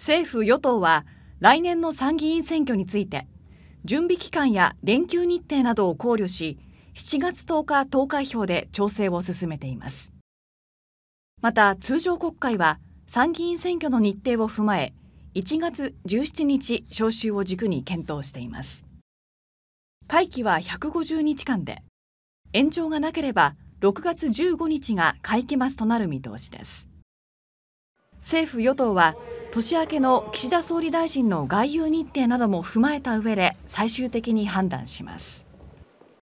政府・与党は来年の参議院選挙について準備期間や連休日程などを考慮し7月10日投開票で調整を進めていますまた通常国会は参議院選挙の日程を踏まえ1月17日召集を軸に検討しています会期は150日間で延長がなければ6月15日が会期末となる見通しです政府・与党は年明けの岸田総理大臣の外遊日程なども踏まえた上で最終的に判断します。